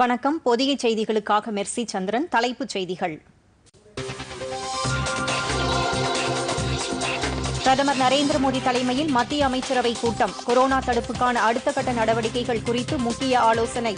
வணக்கம் பொதிய செய்திகளுக்காக மெர்சி சந்திரன் தலைப்புச் செய்திகள் பிரதமர் நரேந்திர மோடி தலைமையில் மத்திய அமைச்சரவை கூட்டம் கொரோனா தடுப்புக்கான அடுத்த கட்ட நடவடிக்கைகள் குறித்து முக்கிய ஆலோசனை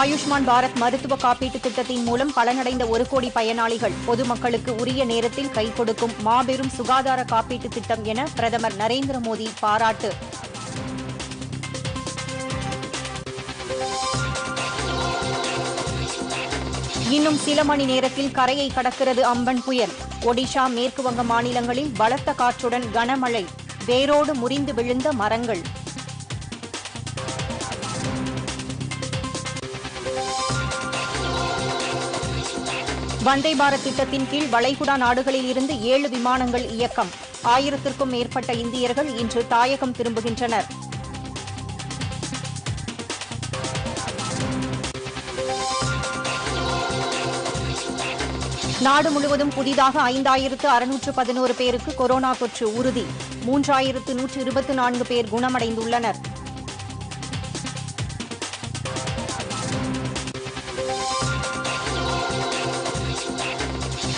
ஆயுஷ்மான் பாரத் மருத்துவ காப்பீட்டு திட்டத்தின் மூலம் பலனடைந்த ஒரு கோடி பயனாளிகள் பொதுமக்களுக்கு உரிய நேரத்தில் கை கொடுக்கும் மாபெரும் சுகாதார காப்பீட்டு திட்டம் என பிரதமர் நரேந்திர மோடி பாராட்டு இன்னும் சில மணி நேரத்தில் கரையை கடக்கிறது அம்பன் புயல் ஒடிஷா மேற்குவங்க மாநிலங்களில் பலத்த காற்றுடன் கனமழை வேரோடு முறிந்து விழுந்த மரங்கள் வந்தே பாரத் திட்டத்தின் கீழ் வளைகுடா நாடுகளில் இருந்து ஏழு விமானங்கள் இயக்கம் ஆயிரத்திற்கும் மேற்பட்ட இந்தியர்கள் இன்று தாயகம் திரும்புகின்றனர் நாடு முழுவதும் புதிதாக ஐந்தாயிரத்து அறுநூற்று பதினோரு பேருக்கு கொரோனா தொற்று உறுதி மூன்றாயிரத்து நூற்று இருபத்தி நான்கு பேர் குணமடைந்துள்ளனா்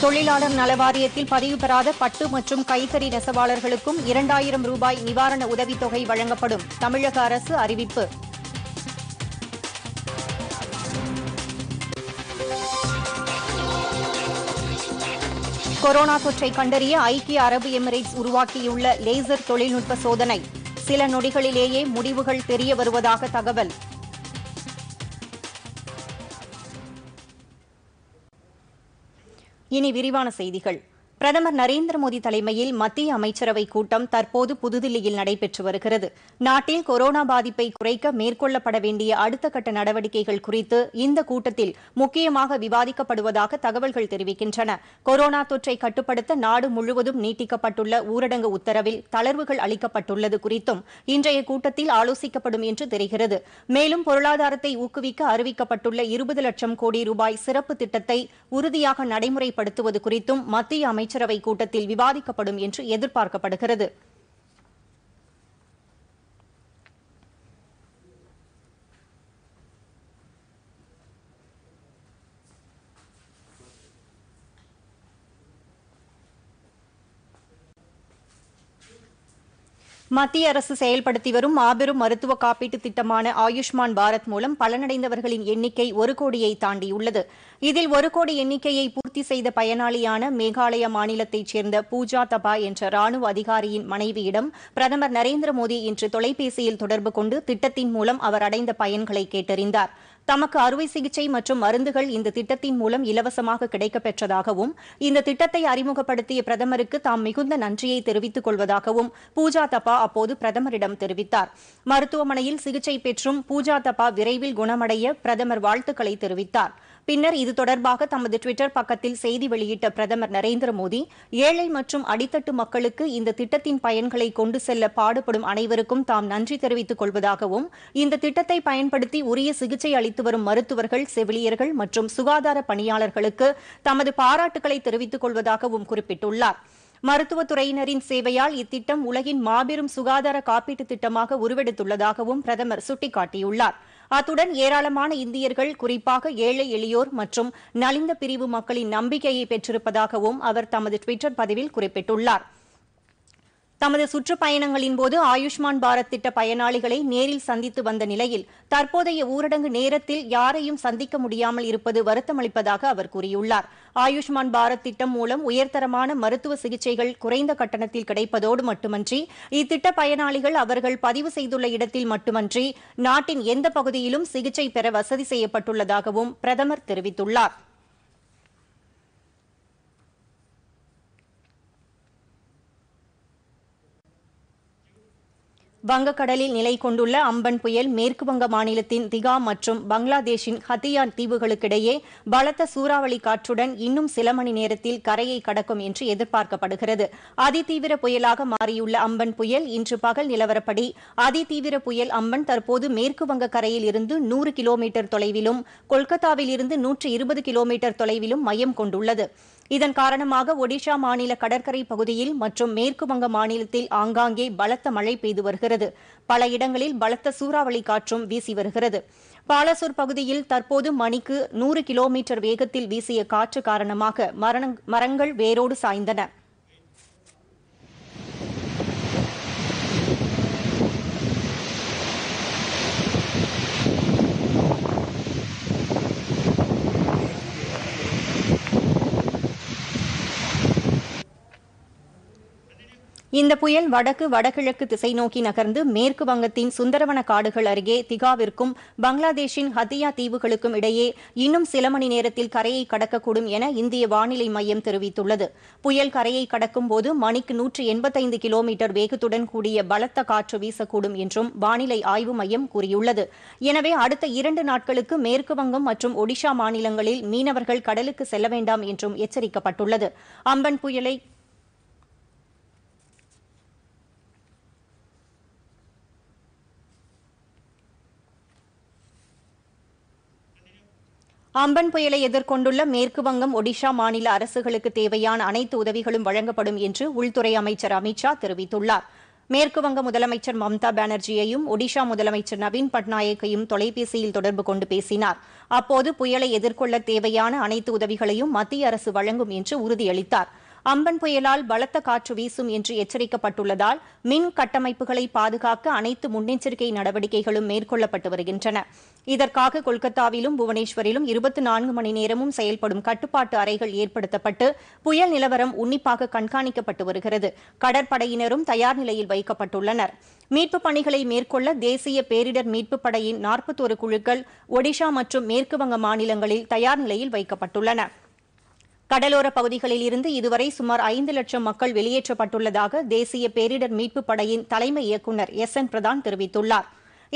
தொழிலாளர் நலவாரியத்தில் பதிவு பெறாத பட்டு மற்றும் கைத்தறி நெசவாளர்களுக்கும் இரண்டாயிரம் ரூபாய் நிவாரண உதவித்தொகை வழங்கப்படும் தமிழக அரசு அறிவிப்பு கொரோனா தொற்றை கண்டறிய ஐக்கிய அரபு எமிரேட்ஸ் உருவாக்கியுள்ள லேசர் தொழில்நுட்ப சோதனை சில நொடிகளிலேயே முடிவுகள் தெரிய வருவதாக தகவல் இனி விரிவான செய்திகள் பிரதமர் நரேந்திர மோடி தலைமையில் மத்திய அமைச்சரவை கூட்டம் தற்போது புதுதில்லியில் நடைபெற்று வருகிறது நாட்டில் கொரோனா பாதிப்பை குறைக்க மேற்கொள்ளப்பட வேண்டிய அடுத்த கட்ட நடவடிக்கைகள் குறித்து இந்த கூட்டத்தில் முக்கியமாக விவாதிக்கப்படுவதாக தகவல்கள் தெரிவிக்கின்றன கொரோனா தொற்றை கட்டுப்படுத்த நாடு முழுவதும் நீட்டிக்கப்பட்டுள்ள ஊரடங்கு உத்தரவில் தளர்வுகள் அளிக்கப்பட்டுள்ளது குறித்தும் இன்றைய கூட்டத்தில் ஆலோசிக்கப்படும் என்று தெரிகிறது மேலும் பொருளாதாரத்தை ஊக்குவிக்க அறிவிக்கப்பட்டுள்ள இருபது லட்சம் கோடி ரூபாய் சிறப்பு திட்டத்தை உறுதியாக நடைமுறைப்படுத்துவது குறித்தும் மத்திய அமைச்சர் அமைச்சரவை கூட்டத்தில் விவாதிக்கப்படும் என்று எதிர்பார்க்கப்படுகிறது மத்திய அரசு செயல்படுத்தி வரும் மாபெரும் மருத்துவ காப்பீட்டு திட்டமான ஆயுஷ்மான் பாரத் மூலம் பலனடைந்தவர்களின் எண்ணிக்கை ஒரு கோடியை தாண்டியுள்ளது இதில் ஒரு கோடி எண்ணிக்கையை பூர்த்தி செய்த பயனாளியான மேகாலய மாநிலத்தைச் சேர்ந்த பூஜா தபா என்ற ராணுவ அதிகாரியின் மனைவியிடம் பிரதமர் நரேந்திர மோடி இன்று தொலைபேசியில் தொடர்பு கொண்டு திட்டத்தின் மூலம் அவர் அடைந்த பயன்களை கேட்டறிந்தாா் தமக்கு அறுவை சிகிச்சை மற்றும் மருந்துகள் இந்த திட்டத்தின் மூலம் இலவசமாக கிடைக்கப்பெற்றதாகவும் இந்த திட்டத்தை அறிமுகப்படுத்திய பிரதமருக்கு தாம் மிகுந்த நன்றியை தெரிவித்துக் கொள்வதாகவும் பூஜா தப்பா அப்போது பிரதமரிடம் தெரிவித்தார் மருத்துவமனையில் சிகிச்சை பெற்றும் பூஜா தப்பா விரைவில் குணமடைய பிரதமர் வாழ்த்துக்களை தெரிவித்தாா் பின்னர் இது தொடர்பாக தமது டுவிட்டர் பக்கத்தில் செய்தி வெளியிட்ட பிரதமர் நரேந்திர மோடி ஏழை மற்றும் அடித்தட்டு மக்களுக்கு இந்த திட்டத்தின் பயன்களை கொண்டு செல்ல பாடுபடும் அனைவருக்கும் தாம் நன்றி தெரிவித்துக் கொள்வதாகவும் இந்த திட்டத்தை பயன்படுத்தி உரிய சிகிச்சை அளித்து வரும் மருத்துவர்கள் செவிலியர்கள் மற்றும் சுகாதார பணியாளர்களுக்கு தமது பாராட்டுகளை தெரிவித்துக் கொள்வதாகவும் குறிப்பிட்டுள்ளார் மருத்துவத்துறையினரின் சேவையால் இத்திட்டம் உலகின் மாபெரும் சுகாதார காப்பீட்டு திட்டமாக உருவெடுத்துள்ளதாகவும் பிரதமர் சுட்டிக்காட்டியுள்ளாா் அத்துடன் ஏராளமான இந்தியர்கள் குறிப்பாக ஏழை எளியோர் மற்றும் நலிந்த பிரிவு மக்களின் நம்பிக்கையை பெற்றிருப்பதாகவும் அவர் தமது டுவிட்டர் பதிவில் குறிப்பிட்டுள்ளாா் தமது சுற்றுப்பயணங்களின் போது ஆயுஷ்மான் பாரத் திட்ட பயனாளிகளை நேரில் சந்தித்து வந்த நிலையில் தற்போதைய ஊரடங்கு நேரத்தில் யாரையும் சந்திக்க முடியாமல் இருப்பது வருத்தமளிப்பதாக அவர் கூறியுள்ளார் ஆயுஷ்மான் பாரத் திட்டம் மூலம் உயர்தரமான மருத்துவ சிகிச்சைகள் குறைந்த கட்டணத்தில் கிடைப்பதோடு மட்டுமன்றி இத்திட்ட பயனாளிகள் அவர்கள் பதிவு செய்துள்ள இடத்தில் மட்டுமன்றி நாட்டின் எந்த பகுதியிலும் சிகிச்சை பெற வசதி செய்யப்பட்டுள்ளதாகவும் பிரதமர் தெரிவித்துள்ளாா் வங்கக்கடலில் நிலை கொண்டுள்ள அம்பன் புயல் மேற்குவங்க மாநிலத்தின் திகா மற்றும் பங்களாதேஷின் ஹத்தியான் தீவுகளுக்கிடையே பலத்த சூறாவளி காற்றுடன் இன்னும் சில மணி நேரத்தில் கரையை கடக்கும் என்று எதிர்பார்க்கப்படுகிறது அதிதீவிர புயலாக மாறியுள்ள அம்பன் புயல் இன்று பகல் நிலவரப்படி அதிதீவிர புயல் அம்பன் தற்போது மேற்குவங்க கரையில் இருந்து நூறு கிலோமீட்டர் தொலைவிலும் கொல்கத்தாவில் இருந்து நூற்று இருபது கிலோமீட்டர் தொலைவிலும் மையம் கொண்டுள்ளது இதன் காரணமாக ஒடிஷா மாநில கடற்கரை பகுதியில் மற்றும் மேற்குவங்க மாநிலத்தில் ஆங்காங்கே பலத்த மழை பெய்து வருகிறது பல இடங்களில் பலத்த சூறாவளி காற்றும் வீசி வருகிறது பாலசூர் பகுதியில் தற்போது மணிக்கு நூறு கிலோமீட்டர் வேகத்தில் வீசிய காற்று காரணமாக மரங்கள் வேரோடு சாய்ந்தன இந்த புயல் வடக்கு வடகிழக்கு திசை நோக்கி நகர்ந்து மேற்கு வங்கத்தின் சுந்தரவன காடுகள் அருகே திகாவிற்கும் பங்களாதேஷின் ஹத்தியா தீவுகளுக்கும் இடையே இன்னும் சில மணி நேரத்தில் கரையை கடக்கக்கூடும் என இந்திய வானிலை மையம் தெரிவித்துள்ளது புயல் கரையை கடக்கும் போது மணிக்கு நூற்று எண்பத்தைந்து கிலோமீட்டர் வேகத்துடன் கூடிய பலத்த காற்று வீசக்கூடும் என்றும் வானிலை ஆய்வு மையம் கூறியுள்ளது எனவே அடுத்த இரண்டு நாட்களுக்கு மேற்கு வங்கம் மற்றும் ஒடிஷா மாநிலங்களில் மீனவர்கள் கடலுக்கு செல்ல வேண்டாம் என்றும் எச்சரிக்கப்பட்டுள்ளது அம்பன் புயலை அம்பன் புயலை எதிர்கொண்டுள்ள மேற்குவங்கம் ஒடிஷா மாநில அரசுகளுக்கு தேவையான அனைத்து உதவிகளும் வழங்கப்படும் என்று உள்துறை அமைச்சர் அமித்ஷா தெரிவித்துள்ளார் மேற்குவங்க முதலமைச்சர் மம்தா பானர்ஜியையும் ஒடிஷா முதலமைச்சர் நவீன் பட்நாயக்கையும் தொலைபேசியில் தொடர்பு கொண்டு பேசினார் அப்போது புயலை எதிர்கொள்ள தேவையான அனைத்து உதவிகளையும் மத்திய அரசு வழங்கும் என்று உறுதியளித்தாா் அம்பன் புயலால் பலத்த காற்று வீசும் என்று எச்சரிக்கப்பட்டுள்ளதால் மின் கட்டமைப்புகளை பாதுகாக்க அனைத்து முன்னெச்சரிக்கை நடவடிக்கைகளும் மேற்கொள்ளப்பட்டு வருகின்றன இதற்காக கொல்கத்தாவிலும் புவனேஸ்வரிலும் இருபத்தி நான்கு மணி நேரமும் செயல்படும் கட்டுப்பாட்டு அறைகள் ஏற்படுத்தப்பட்டு புயல் நிலவரம் உன்னிப்பாக கண்காணிக்கப்பட்டு வருகிறது கடற்படையினரும் தயார் நிலையில் வைக்கப்பட்டுள்ளனர் மீட்புப் பணிகளை மேற்கொள்ள தேசிய பேரிடர் மீட்புப் படையின் நாற்பத்தோரு குழுக்கள் ஒடிஷா மற்றும் மேற்குவங்க மாநிலங்களில் தயார் நிலையில் வைக்கப்பட்டுள்ளன கடலோர பகுதிகளில் இருந்து இதுவரை சுமார் ஐந்து லட்சம் மக்கள் வெளியேற்றப்பட்டுள்ளதாக தேசிய பேரிடர் மீட்புப் படையின் தலைமை இயக்குநர் எஸ் என் பிரதான் தெரிவித்துள்ளார்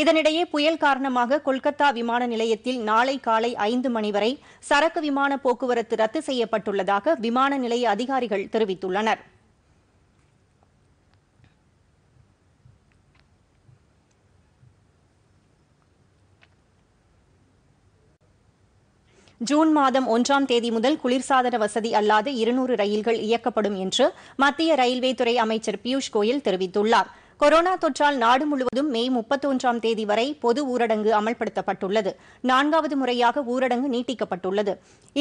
இதனிடையே புயல் காரணமாக கொல்கத்தா விமான நிலையத்தில் நாளை காலை ஐந்து மணி வரை சரக்கு விமான போக்குவரத்து ரத்து செய்யப்பட்டுள்ளதாக விமான நிலைய அதிகாரிகள் தெரிவித்துள்ளனா் ஜூன் மாதம் ஒன்றாம் தேதி முதல் குளிர்சாதன வசதி அல்லாத இருநூறு ரயில்கள் இயக்கப்படும் என்று மத்திய ரயில்வே துறை அமைச்சர் பியூஷ் கோயல் தெரிவித்துள்ளார் கொரோனா தொற்றால் நாடு முழுவதும் மே முப்பத்தொன்றாம் தேதி வரை பொது ஊரடங்கு அமல்படுத்தப்பட்டுள்ளது நான்காவது முறையாக ஊரடங்கு நீட்டிக்கப்பட்டுள்ளது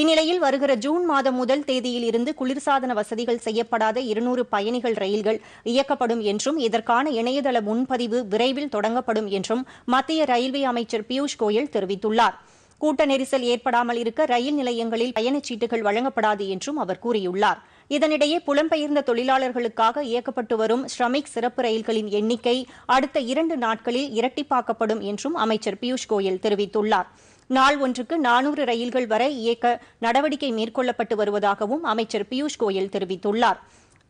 இந்நிலையில் வருகிற ஜூன் மாதம் முதல் தேதியில் இருந்து குளிர்சாதன வசதிகள் செய்யப்படாத இருநூறு பயணிகள் ரயில்கள் இயக்கப்படும் என்றும் இதற்கான இணையதள முன்பதிவு விரைவில் தொடங்கப்படும் என்றும் மத்திய ரயில்வே அமைச்சர் பியூஷ் கோயல் தெரிவித்துள்ளாா் கூட்ட நெரிசல் ஏற்படாமல் இருக்க ரயில் நிலையங்களில் பயணச்சீட்டுகள் வழங்கப்படாது என்றும் அவர் கூறியுள்ளார் இதனிடையே புலம்பெயர்ந்த தொழிலாளர்களுக்காக இயக்கப்பட்டு வரும் ஸ்ரமிக் சிறப்பு ரயில்களின் எண்ணிக்கை அடுத்த இரண்டு நாட்களில் இரட்டிப்பாக்கப்படும் என்றும் அமைச்சர் பியூஷ் கோயல் தெரிவித்துள்ளார் நாள் ஒன்றுக்கு நானூறு ரயில்கள் வரை இயக்க நடவடிக்கை மேற்கொள்ளப்பட்டு வருவதாகவும் அமைச்சர் பியூஷ் கோயல் தெரிவித்துள்ளாா்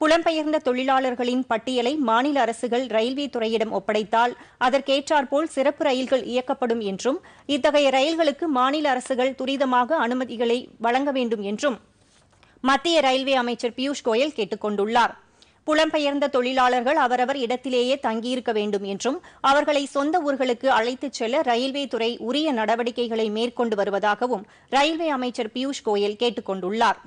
புலம்பெயர்ந்த தொழிலாளர்களின் பட்டியலை மாநில அரசுகள் ரயில்வே துறையிடம் ஒப்படைத்தால் அதற்கேற்றாற்போல் சிறப்பு ரயில்கள் இயக்கப்படும் என்றும் இத்தகைய ரயில்களுக்கு மாநில அரசுகள் துரிதமாக அனுமதிகளை வழங்க வேண்டும் என்றும் மத்திய ரயில்வே அமைச்சர் பியூஷ் கோயல் கேட்டுக் கொண்டுள்ளார் புலம்பெயர்ந்த தொழிலாளர்கள் அவரவர் இடத்திலேயே தங்கியிருக்க வேண்டும் என்றும் அவர்களை சொந்த ஊர்களுக்கு அழைத்துச் செல்ல ரயில்வே துறை உரிய நடவடிக்கைகளை மேற்கொண்டு வருவதாகவும் ரயில்வே அமைச்சர் பியூஷ் கோயல் கேட்டுக் கொண்டுள்ளாா்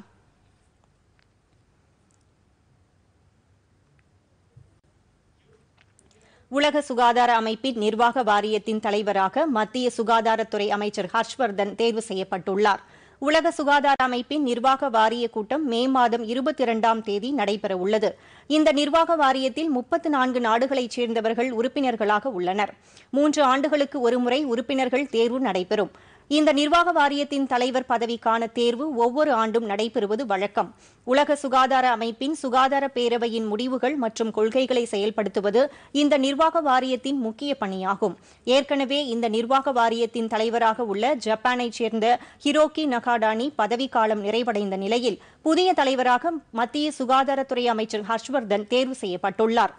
உலக சுகாதார அமைப்பின் நிர்வாக வாரியத்தின் தலைவராக மத்திய சுகாதாரத்துறை அமைச்சர் ஹர்ஷ்வர்தன் தேர்வு செய்யப்பட்டுள்ளார் உலக சுகாதார அமைப்பின் நிர்வாக வாரிய கூட்டம் மே மாதம் இருபத்தி இரண்டாம் தேதி நடைபெறவுள்ளது இந்த நிர்வாக வாரியத்தில் முப்பத்து நான்கு நாடுகளைச் சேர்ந்தவர்கள் உறுப்பினர்களாக உள்ளனர் மூன்று ஆண்டுகளுக்கு ஒருமுறை உறுப்பினர்கள் தேர்வு நடைபெறும் இந்த நிர்வாக வாரியத்தின் தலைவர் பதவிக்கான தேர்வு ஒவ்வொரு ஆண்டும் நடைபெறுவது வழக்கம் உலக சுகாதார அமைப்பின் சுகாதார பேரவையின் முடிவுகள் மற்றும் கொள்கைகளை செயல்படுத்துவது இந்த நிர்வாக வாரியத்தின் முக்கிய பணியாகும் ஏற்கனவே இந்த நிர்வாக வாரியத்தின் தலைவராக உள்ள ஜப்பானைச் சேர்ந்த ஹிரோக்கி நகாடானி பதவிக்காலம் நிறைவடைந்த நிலையில் புதிய தலைவராக மத்திய சுகாதாரத்துறை அமைச்சர் ஹர்ஷ்வர்தன் தேர்வு செய்யப்பட்டுள்ளாா்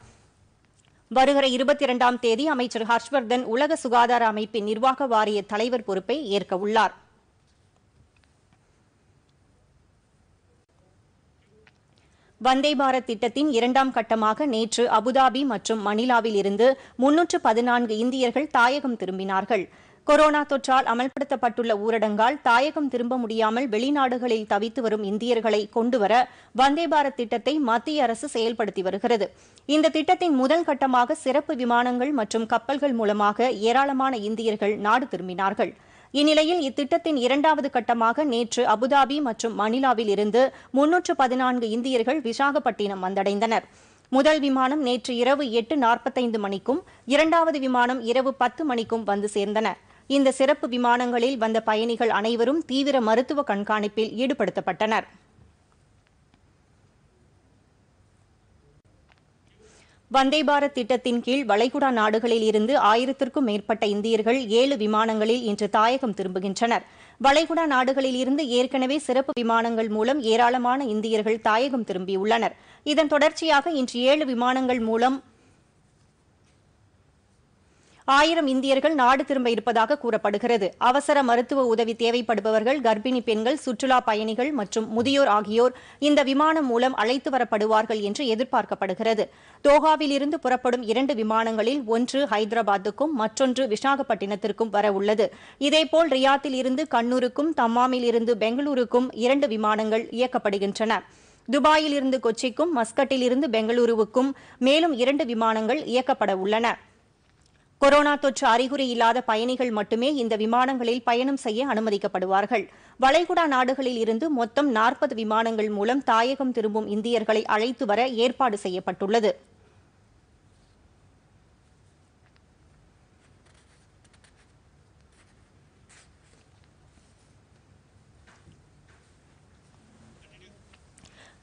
வருகிற இருபத்தி இரண்டாம் தேதி அமைச்சர் ஹர்ஷ்வர்தன் உலக சுகாதார அமைப்பின் நிர்வாக வாரிய தலைவர் பொறுப்பை ஏற்க உள்ளார் வந்தே பாரத் திட்டத்தின் இரண்டாம் கட்டமாக நேற்று அபுதாபி மற்றும் மணிலாவில் இருந்து முன்னூற்று பதினான்கு இந்தியர்கள் தாயகம் திரும்பினார்கள் கொரோனா தொற்றால் அமல்படுத்தப்பட்டுள்ள ஊரடங்கால் தாயகம் திரும்ப முடியாமல் வெளிநாடுகளில் தவித்து வரும் இந்தியர்களை கொண்டுவர வந்தே பாரத் திட்டத்தை மத்திய அரசு செயல்படுத்தி வருகிறது இந்த திட்டத்தின் முதல் கட்டமாக சிறப்பு விமானங்கள் மற்றும் கப்பல்கள் மூலமாக ஏராளமான இந்தியர்கள் நாடு திரும்பினார்கள் இந்நிலையில் இத்திட்டத்தின் இரண்டாவது கட்டமாக நேற்று அபுதாபி மற்றும் மணிலாவில் இருந்து முன்னூற்று பதினான்கு இந்தியர்கள் விசாகப்பட்டினம் வந்தடைந்தனர் முதல் விமானம் நேற்று இரவு எட்டு நாற்பத்தைந்து மணிக்கும் இரண்டாவது விமானம் இரவு பத்து மணிக்கும் வந்து சேர்ந்தன இந்த சிறப்பு விமானங்களில் வந்த பயணிகள் அனைவரும் தீவிர மருத்துவ கண்காணிப்பில் ஈடுபடுத்தப்பட்டனர் வந்தே பாரத் திட்டத்தின் கீழ் வளைகுடா நாடுகளில் இருந்து ஆயிரத்திற்கும் மேற்பட்ட இந்தியர்கள் ஏழு விமானங்களில் இன்று தாயகம் திரும்புகின்றனர் வளைகுடா நாடுகளில் இருந்து ஏற்கனவே சிறப்பு விமானங்கள் மூலம் ஏராளமான இந்தியர்கள் தாயகம் திரும்பியுள்ளனர் இதன் தொடர்ச்சியாக இன்று ஏழு விமானங்கள் மூலம் ஆயிரம் இந்தியர்கள் நாடு திரும்ப இருப்பதாக கூறப்படுகிறது அவசர மருத்துவ உதவி தேவைப்படுபவர்கள் கர்ப்பிணி பெண்கள் சுற்றுலா பயணிகள் மற்றும் முதியோர் ஆகியோர் இந்த விமானம் மூலம் அழைத்து வரப்படுவார்கள் என்று எதிர்பார்க்கப்படுகிறது தோஹாவிலிருந்து புறப்படும் இரண்டு விமானங்களில் ஒன்று ஹைதராபாத்துக்கும் மற்றொன்று விசாகப்பட்டினத்திற்கும் வரவுள்ளது இதேபோல் ரியாத்தில் இருந்து கண்ணூருக்கும் தம்மாமில் இருந்து பெங்களூருக்கும் இரண்டு விமானங்கள் இயக்கப்படுகின்றன துபாயில் இருந்து கொச்சிக்கும் மஸ்கட்டில் இருந்து பெங்களூருவுக்கும் மேலும் இரண்டு விமானங்கள் இயக்கப்பட உள்ளன கொரோனா தொற்று அறிகுறி இல்லாத பயணிகள் மட்டுமே இந்த விமானங்களில் பயணம் செய்ய அனுமதிக்கப்படுவார்கள் வளைகுடா நாடுகளில் இருந்து மொத்தம் நாற்பது விமானங்கள் மூலம் தாயகம் திரும்பும் இந்தியர்களை அழைத்து வர ஏற்பாடு செய்யப்பட்டுள்ளது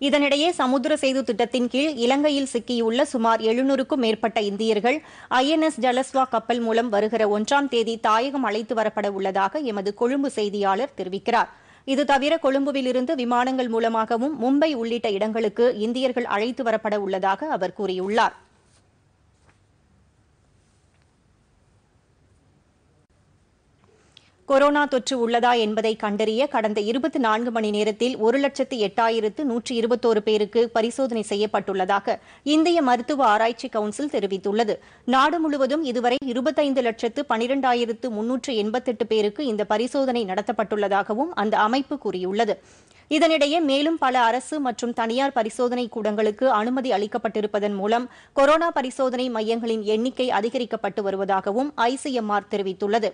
இதனிடையே சமுத்திர சேது திட்டத்தின் கீழ் இலங்கையில் சிக்கியுள்ள சுமார் எழுநூறுக்கும் மேற்பட்ட இந்தியர்கள் ஐஎன்எஸ் ஜலஸ்வா கப்பல் மூலம் வருகிற ஒன்றாம் தேதி தாயகம் அழைத்து வரப்பட உள்ளதாக எமது கொழும்பு செய்தியாளர் தெரிவிக்கிறார் இது தவிர கொழும்புவிலிருந்து விமானங்கள் மூலமாகவும் மும்பை உள்ளிட்ட இடங்களுக்கு இந்தியர்கள் அழைத்து வரப்பட உள்ளதாக அவர் கூறியுள்ளார் கொரோனா தொற்று உள்ளதா என்பதை கண்டறிய கடந்த இருபத்தி நான்கு மணி நேரத்தில் ஒரு லட்சத்து எட்டாயிரத்து நூற்றி இருபத்தோரு பேருக்கு பரிசோதனை செய்யப்பட்டுள்ளதாக இந்திய மருத்துவ ஆராய்ச்சி கவுன்சில் தெரிவித்துள்ளது நாடு முழுவதும் இதுவரை இருபத்தைந்து லட்சத்து பனிரெண்டாயிரத்து முன்னூற்று எண்பத்தெட்டு பேருக்கு இந்த பரிசோதனை நடத்தப்பட்டுள்ளதாகவும் அந்த அமைப்பு கூறியுள்ளது இதனிடையே மேலும் பல அரசு மற்றும் தனியார் பரிசோதனை கூடங்களுக்கு அனுமதி அளிக்கப்பட்டிருப்பதன் மூலம் கொரோனா பரிசோதனை மையங்களின் எண்ணிக்கை அதிகரிக்கப்பட்டு வருவதாகவும் ஐசிஎம்ஆர் தெரிவித்துள்ளது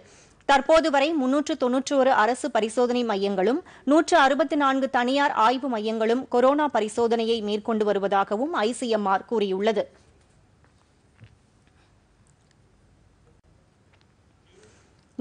தற்போது வரை முன்னூற்று தொன்னூற்று ஒரு அரசு பரிசோதனை மையங்களும் நூற்று அறுபத்தி நான்கு தனியார் ஆய்வு மையங்களும் கொரோனா பரிசோதனையை மேற்கொண்டு வருவதாகவும் ஐசிஎம்ஆர் கூறியுள்ளது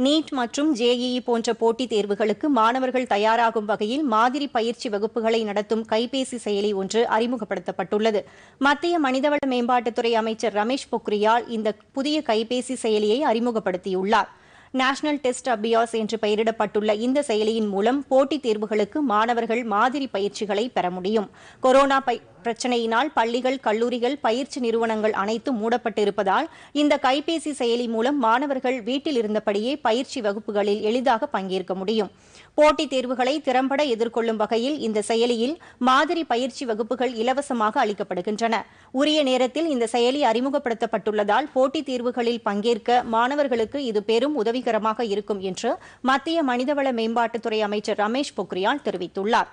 நீட் மற்றும் ஜேஇஇ போன்ற போட்டித் தேர்வுகளுக்கு மாணவர்கள் தயாராகும் வகையில் மாதிரி பயிற்சி வகுப்புகளை நடத்தும் கைபேசி செயலி ஒன்று அறிமுகப்படுத்தப்பட்டுள்ளது மத்திய மனிதவள மேம்பாட்டுத்துறை அமைச்சர் ரமேஷ் பொக்ரியால் இந்த புதிய கைபேசி செயலியை அறிமுகப்படுத்தியுள்ளார் நேஷனல் டெஸ்ட் அபியாஸ் என்று பெயரிடப்பட்டுள்ள இந்த செயலியின் மூலம் போட்டித் தேர்வுகளுக்கு மாணவர்கள் மாதிரி பயிற்சிகளை பெற முடியும் கொரோனா பிரச்சனையினால் பள்ளிகள் கல்லூரிகள் பயிற்சி நிறுவனங்கள் அனைத்தும் மூடப்பட்டிருப்பதால் இந்த கைபேசி செயலி மூலம் மாணவர்கள் வீட்டில் இருந்தபடியே பயிற்சி வகுப்புகளில் எளிதாக பங்கேற்க முடியும் போட்டித் தேர்வுகளை திறம்பட எதிர்கொள்ளும் வகையில் இந்த செயலியில் மாதிரி பயிற்சி வகுப்புகள் இலவசமாக அளிக்கப்படுகின்றன உரிய நேரத்தில் இந்த செயலி அறிமுகப்படுத்தப்பட்டுள்ளதால் போட்டித் தேர்வுகளில் பங்கேற்க மாணவர்களுக்கு இது பெரும் உதவிகரமாக இருக்கும் என்று மத்திய மனிதவள மேம்பாட்டுத்துறை அமைச்சர் ரமேஷ் பொக்ரியால் தெரிவித்துள்ளாா்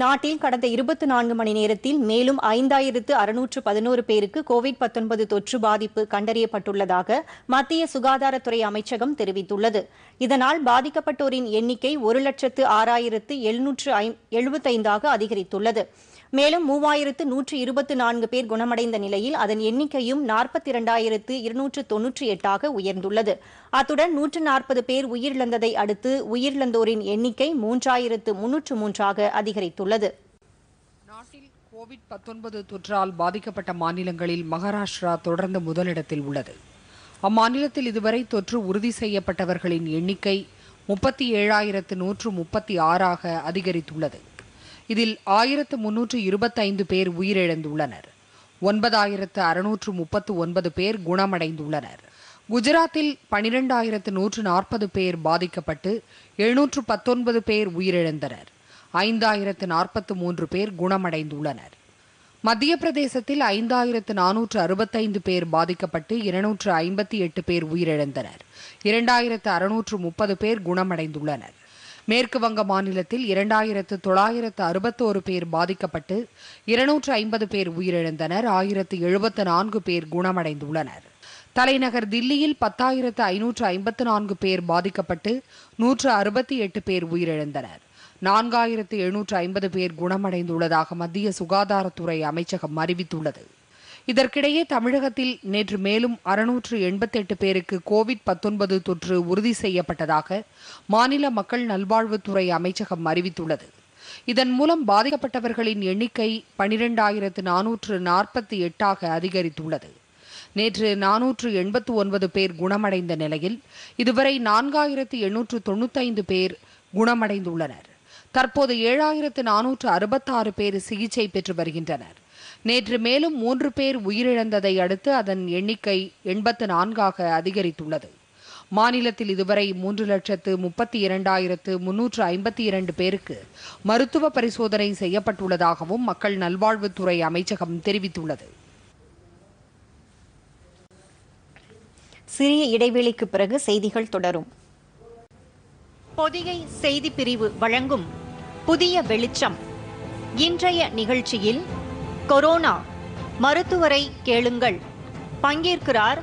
நாட்டில் கடந்த இருபத்தி நான்கு மணி நேரத்தில் மேலும் ஐந்தாயிரத்து அறுநூற்று பதினோரு பேருக்கு கோவிட் பத்தொன்பது தொற்று பாதிப்பு கண்டறியப்பட்டுள்ளதாக மத்திய சுகாதாரத்துறை அமைச்சகம் தெரிவித்துள்ளது இதனால் பாதிக்கப்பட்டோரின் எண்ணிக்கை ஒரு லட்சத்து ஆறாயிரத்து எழுநூற்று எழுபத்தைந்தாக அதிகரித்துள்ளது மேலும் மூவாயிரத்து நூற்று இருபத்தி நான்கு பேர் குணமடைந்த நிலையில் அதன் எண்ணிக்கையும் நாற்பத்தி இரண்டாயிரத்து இருநூற்று தொன்னூற்றி எட்டாக உயர்ந்துள்ளது அத்துடன் நூற்று நாற்பது பேர் உயிரிழந்ததை அடுத்து உயிரிழந்தோரின் எண்ணிக்கை மூன்றாயிரத்து முன்னூற்று மூன்றாக அதிகரித்துள்ளது நாட்டில் கோவிட் பத்தொன்பது தொற்றால் பாதிக்கப்பட்ட மாநிலங்களில் மகாராஷ்டிரா தொடர்ந்து முதலிடத்தில் உள்ளது அம்மாநிலத்தில் இதுவரை தொற்று உறுதி செய்யப்பட்டவர்களின் எண்ணிக்கை முப்பத்தி ஏழாயிரத்து நூற்று முப்பத்தி ஆறாக அதிகரித்துள்ளது இதில் ஆயிரத்து முன்னூற்று இருபத்தைந்து பேர் உயிரிழந்துள்ளனர் ஒன்பதாயிரத்து அறுநூற்று முப்பத்து ஒன்பது பேர் குணமடைந்துள்ளனர் குஜராத்தில் பனிரெண்டாயிரத்து நூற்று நாற்பது பேர் பாதிக்கப்பட்டு எழுநூற்று பத்தொன்பது பேர் உயிரிழந்தனர் ஐந்தாயிரத்து நாற்பத்து மூன்று பேர் குணமடைந்துள்ளனர் மத்திய பிரதேசத்தில் ஐந்தாயிரத்து நானூற்று அறுபத்தைந்து பேர் பாதிக்கப்பட்டு இருநூற்று ஐம்பத்தி எட்டு பேர் உயிரிழந்தனர் இரண்டாயிரத்து அறுநூற்று முப்பது பேர் குணமடைந்துள்ளனர் மேற்கு வங்க மாநிலத்தில் இரண்டாயிரத்து தொள்ளாயிரத்து அறுபத்தோரு பேர் பாதிக்கப்பட்டு இருநூற்று ஐம்பது பேர் உயிரிழந்தனர் ஆயிரத்து எழுபத்து நான்கு பேர் குணமடைந்துள்ளனர் தலைநகர் தில்லியில் பத்தாயிரத்து ஐநூற்று ஐம்பத்து நான்கு பேர் பாதிக்கப்பட்டு நூற்று அறுபத்தி எட்டு பேர் உயிரிழந்தனர் நான்காயிரத்து எழுநூற்று ஐம்பது பேர் குணமடைந்துள்ளதாக மத்திய சுகாதாரத்துறை அமைச்சகம் அறிவித்துள்ளது இதற்கிடையே தமிழகத்தில் நேற்று மேலும் அறுநூற்று எண்பத்தெட்டு பேருக்கு கோவிட் பத்தொன்பது தொற்று உறுதி செய்யப்பட்டதாக மாநில மக்கள் நல்வாழ்வுத்துறை அமைச்சகம் அறிவித்துள்ளது இதன் மூலம் பாதிக்கப்பட்டவர்களின் எண்ணிக்கை பனிரெண்டாயிரத்து நானூற்று நாற்பத்தி எட்டாக அதிகரித்துள்ளது நேற்று நானூற்று எண்பத்து ஒன்பது பேர் குணமடைந்த நிலையில் இதுவரை நான்காயிரத்து எண்ணூற்று தொண்ணூத்தைந்து பேர் குணமடைந்துள்ளனர் தற்போது ஏழாயிரத்து நானூற்று அறுபத்தாறு பேர் சிகிச்சை பெற்று வருகின்றனர் நேற்று மேலும் மூன்று பேர் உயிரிழந்ததை அடுத்து அதன் எண்ணிக்கை எண்பத்து நான்காக அதிகரித்துள்ளது மாநிலத்தில் இதுவரை மூன்று லட்சத்து முப்பத்தி இரண்டாயிரத்து முன்னூற்று ஐம்பத்தி இரண்டு பேருக்கு மருத்துவ பரிசோதனை செய்யப்பட்டுள்ளதாகவும் மக்கள் நல்வாழ்வுத்துறை அமைச்சகம் தெரிவித்துள்ளது சிறிய இடைவெளிக்கு பிறகு செய்திகள் தொடரும் பொதிகை செய்தி பிரிவு வழங்கும் புதிய வெளிச்சம் இன்றைய நிகழ்ச்சியில் கொரோனா மருத்துவரை கேளுங்கள் பங்கேற்கிறார்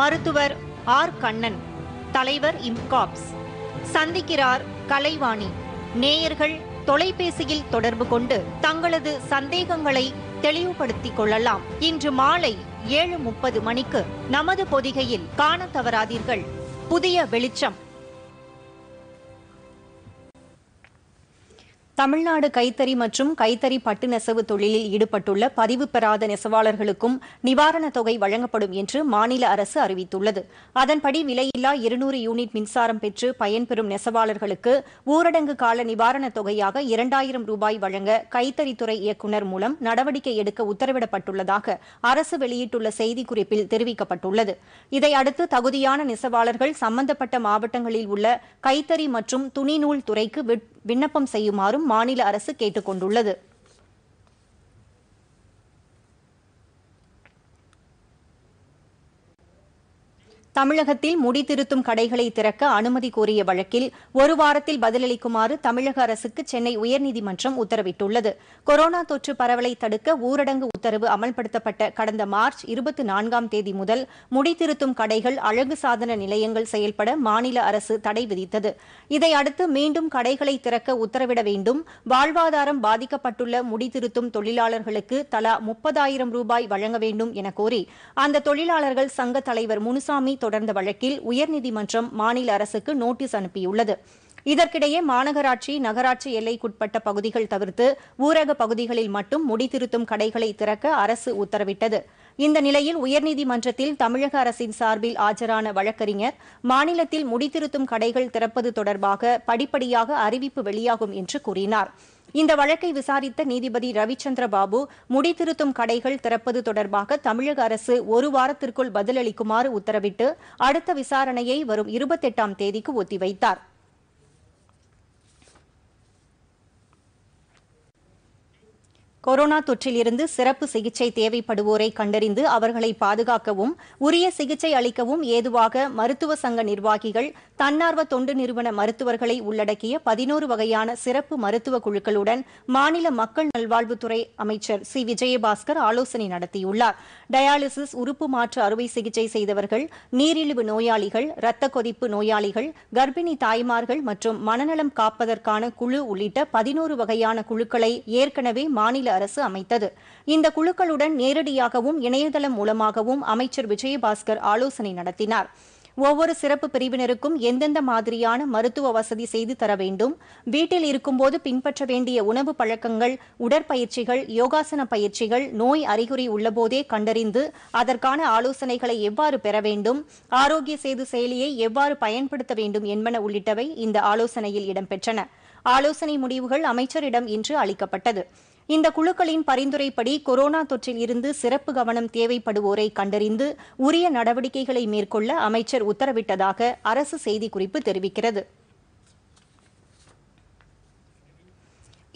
மருத்துவர் ஆர் கண்ணன் தலைவர் இம்காப்ஸ் சந்திக்கிறார் கலைவாணி நேயர்கள் தொலைபேசியில் தொடர்பு கொண்டு தங்களது சந்தேகங்களை தெளிவுபடுத்திக் கொள்ளலாம் இன்று மாலை ஏழு முப்பது மணிக்கு நமது பொதிகையில் காண தவறாதீர்கள் புதிய வெளிச்சம் தமிழ்நாடு கைத்தறி மற்றும் கைத்தறி பட்டு நெசவு தொழிலில் ஈடுபட்டுள்ள பதிவு பெறாத நெசவாளர்களுக்கும் நிவாரணத் தொகை வழங்கப்படும் என்று மாநில அரசு அறிவித்துள்ளது அதன்படி விலையில்லா இருநூறு யூனிட் மின்சாரம் பெற்று பயன்பெறும் நெசவாளர்களுக்கு ஊரடங்கு கால நிவாரணத் தொகையாக இரண்டாயிரம் ரூபாய் வழங்க கைத்தறித்துறை இயக்குநர் மூலம் நடவடிக்கை எடுக்க உத்தரவிடப்பட்டுள்ளதாக அரசு வெளியிட்டுள்ள செய்திக்குறிப்பில் தெரிவிக்கப்பட்டுள்ளது இதையடுத்து தகுதியான நெசவாளர்கள் சம்பந்தப்பட்ட மாவட்டங்களில் உள்ள கைத்தறி மற்றும் துணிநூல் துறைக்கு விண்ணப்பம் செய்யுமாறும் மாநில அரசு கேட்டுக் கொண்டுள்ளது தமிழகத்தில் திருத்தும் கடைகளை திறக்க அனுமதி கோரிய வழக்கில் ஒரு வாரத்தில் பதிலளிக்குமாறு தமிழக அரசுக்கு சென்னை உயர்நீதிமன்றம் உத்தரவிட்டுள்ளது கொரோனா தொற்று பரவலை தடுக்க ஊரடங்கு உத்தரவு அமல்படுத்தப்பட்ட கடந்த மார்ச் இருபத்தி நான்காம் தேதி முதல் திருத்தும் கடைகள் அழகு சாதன நிலையங்கள் செயல்பட மாநில அரசு தடை விதித்தது இதையடுத்து மீண்டும் கடைகளை திறக்க உத்தரவிட வேண்டும் வாழ்வாதாரம் பாதிக்கப்பட்டுள்ள திருத்தும் தொழிலாளர்களுக்கு தலா முப்பதாயிரம் ரூபாய் வழங்க வேண்டும் என கோரி அந்த தொழிலாளர்கள் சங்க தலைவர் முனுசாமி தொடர்ந்த வழக்கில் உயர்நீதிமன்றம் மாநில அரசுக்கு நோட்டீஸ் அனுப்பியுள்ளது இதற்கிடையே மாநகராட்சி நகராட்சி எல்லைக்குட்பட்ட பகுதிகள் தவிர்த்து ஊரக பகுதிகளில் மட்டும் முடித்திருத்தும் கடைகளை திறக்க அரசு உத்தரவிட்டது இந்த நிலையில் உயர்நீதிமன்றத்தில் தமிழக அரசின் சார்பில் ஆஜரான வழக்கறிஞர் மாநிலத்தில் முடித்திருத்தும் கடைகள் திறப்பது தொடர்பாக படிப்படியாக அறிவிப்பு வெளியாகும் என்று கூறினாா் இந்த வழக்கை விசாரித்த நீதிபதி ரவிச்சந்திர பாபு முடித்திருத்தும் கடைகள் திறப்பது தொடர்பாக தமிழக அரசு ஒரு வாரத்திற்குள் பதிலளிக்குமாறு உத்தரவிட்டு அடுத்த விசாரணையை வரும் இருபத்தெட்டாம் தேதிக்கு ஒத்திவைத்தாா் கொரோனா தொற்றிலிருந்து சிறப்பு சிகிச்சை தேவைப்படுவோரை கண்டறிந்து அவர்களை பாதுகாக்கவும் உரிய சிகிச்சை அளிக்கவும் ஏதுவாக மருத்துவ சங்க நிர்வாகிகள் தன்னார்வ தொண்டு நிறுவன மருத்துவர்களை உள்ளடக்கிய பதினோரு வகையான சிறப்பு மருத்துவ குழுக்களுடன் மாநில மக்கள் நல்வாழ்வுத்துறை அமைச்சர் சி விஜயபாஸ்கர் ஆலோசனை நடத்தியுள்ளார் டயாலிசிஸ் உறுப்பு மாற்று அறுவை சிகிச்சை செய்தவர்கள் நீரிழிவு நோயாளிகள் இரத்த கொதிப்பு நோயாளிகள் கர்ப்பிணி தாய்மார்கள் மற்றும் மனநலம் காப்பதற்கான குழு உள்ளிட்ட பதினோரு வகையான குழுக்களை ஏற்கனவே மாநில அரசு அமைத்தது இந்த குழுக்களுடன் நேரடியாகவும் இணையதளம் மூலமாகவும் அமைச்சர் விஜயபாஸ்கர் ஆலோசனை நடத்தினார் ஒவ்வொரு சிறப்பு பிரிவினருக்கும் எந்தெந்த மாதிரியான மருத்துவ வசதி செய்து தர வேண்டும் வீட்டில் இருக்கும்போது பின்பற்ற வேண்டிய உணவு பழக்கங்கள் உடற்பயிற்சிகள் யோகாசன பயிற்சிகள் நோய் அறிகுறி உள்ளபோதே கண்டறிந்து அதற்கான ஆலோசனைகளை எவ்வாறு பெற வேண்டும் ஆரோக்கிய சேது செயலியை எவ்வாறு பயன்படுத்த வேண்டும் என்பன உள்ளிட்டவை இந்த ஆலோசனையில் இடம்பெற்றன ஆலோசனை முடிவுகள் அமைச்சரிடம் இன்று அளிக்கப்பட்டது இந்த குழுக்களின் பரிந்துரைப்படி கொரோனா தொற்றில் இருந்து சிறப்பு கவனம் தேவைப்படுவோரை கண்டறிந்து உரிய நடவடிக்கைகளை மேற்கொள்ள அமைச்சர் உத்தரவிட்டதாக அரசு செய்திக்குறிப்பு தெரிவிக்கிறது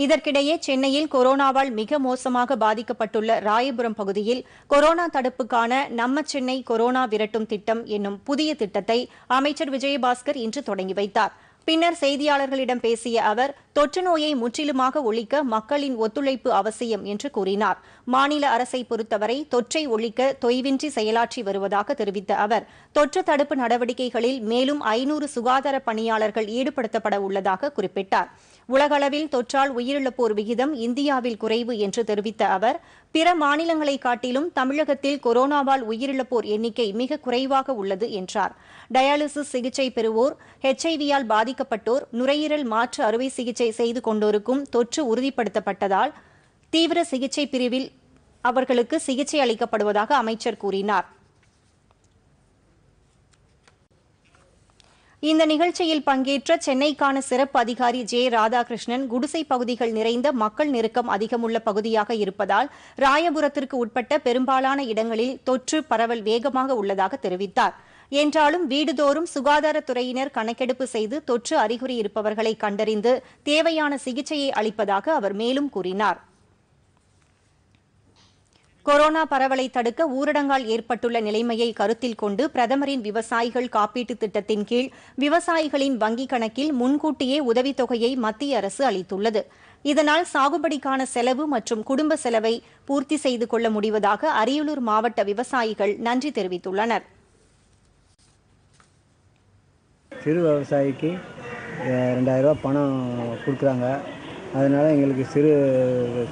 இதற்கிடையே சென்னையில் கொரோனாவால் மிக மோசமாக பாதிக்கப்பட்டுள்ள ராயபுரம் பகுதியில் கொரோனா தடுப்புக்கான நம்ம சென்னை கொரோனா விரட்டும் திட்டம் என்னும் புதிய திட்டத்தை அமைச்சர் விஜயபாஸ்கர் இன்று தொடங்கி வைத்தாா் பின்னர் செய்தியாளர்களிடம் பேசிய அவர் தொற்று நோயை முற்றிலுமாக ஒழிக்க மக்களின் ஒத்துழைப்பு அவசியம் என்று கூறினார் மாநில அரசை பொறுத்தவரை தொற்றை ஒழிக்க தொய்வின்றி செயலாற்றி வருவதாக தெரிவித்த அவர் தொற்று தடுப்பு நடவடிக்கைகளில் மேலும் ஐநூறு சுகாதார பணியாளர்கள் ஈடுபடுத்தப்பட உள்ளதாக குறிப்பிட்டார் உலகளவில் தொற்றால் உயிரிழப்போர் விகிதம் இந்தியாவில் குறைவு என்று தெரிவித்த அவர் பிற மாநிலங்களை காட்டிலும் தமிழகத்தில் கொரோனாவால் உயிரிழப்போர் எண்ணிக்கை மிக குறைவாக உள்ளது என்றார் டயாலிசிஸ் சிகிச்சை பெறுவோர் எச்ஐவியால் பாதிக்கப்பட்டோர் நுரையீரல் மாற்று அறுவை சிகிச்சை செய்து கொண்டோருக்கும் தொற்று உறுதிப்படுத்தப்பட்டதால் தீவிர சிகிச்சை பிரிவில் அவர்களுக்கு சிகிச்சை அளிக்கப்படுவதாக அமைச்சர் கூறினாா் இந்த நிகழ்ச்சியில் பங்கேற்ற சென்னைக்கான சிறப்பு அதிகாரி ஜே ராதாகிருஷ்ணன் குடிசை பகுதிகள் நிறைந்த மக்கள் நெருக்கம் அதிகமுள்ள பகுதியாக இருப்பதால் ராயபுரத்திற்கு உட்பட்ட பெரும்பாலான இடங்களில் தொற்று பரவல் வேகமாக உள்ளதாக தெரிவித்தார் என்றாலும் வீடுதோறும் சுகாதாரத்துறையினர் கணக்கெடுப்பு செய்து தொற்று அறிகுறி இருப்பவர்களை கண்டறிந்து தேவையான சிகிச்சையை அளிப்பதாக அவர் மேலும் கூறினாா் கொரோனா பரவலை தடுக்க ஊரடங்கால் ஏற்பட்டுள்ள நிலைமையை கருத்தில் கொண்டு பிரதமரின் விவசாயிகள் காப்பீட்டுத் திட்டத்தின் கீழ் விவசாயிகளின் வங்கிக் கணக்கில் முன்கூட்டியே உதவித்தொகையை மத்திய அரசு அளித்துள்ளது இதனால் சாகுபடிக்கான செலவு மற்றும் குடும்ப செலவை பூர்த்தி செய்து கொள்ள முடிவதாக அரியலூர் மாவட்ட விவசாயிகள் நன்றி தெரிவித்துள்ளனர் சிறு விவசாயிக்கு ரெண்டாயிரம் ரூபா பணம் கொடுக்குறாங்க அதனால் எங்களுக்கு சிறு